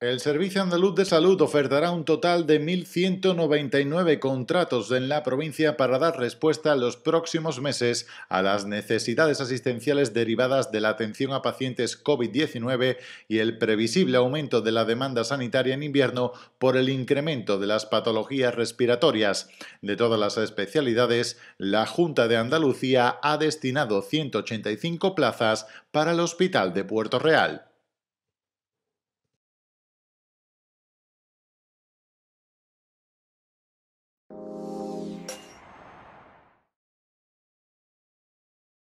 El Servicio Andaluz de Salud ofertará un total de 1.199 contratos en la provincia para dar respuesta en los próximos meses a las necesidades asistenciales derivadas de la atención a pacientes COVID-19 y el previsible aumento de la demanda sanitaria en invierno por el incremento de las patologías respiratorias. De todas las especialidades, la Junta de Andalucía ha destinado 185 plazas para el Hospital de Puerto Real.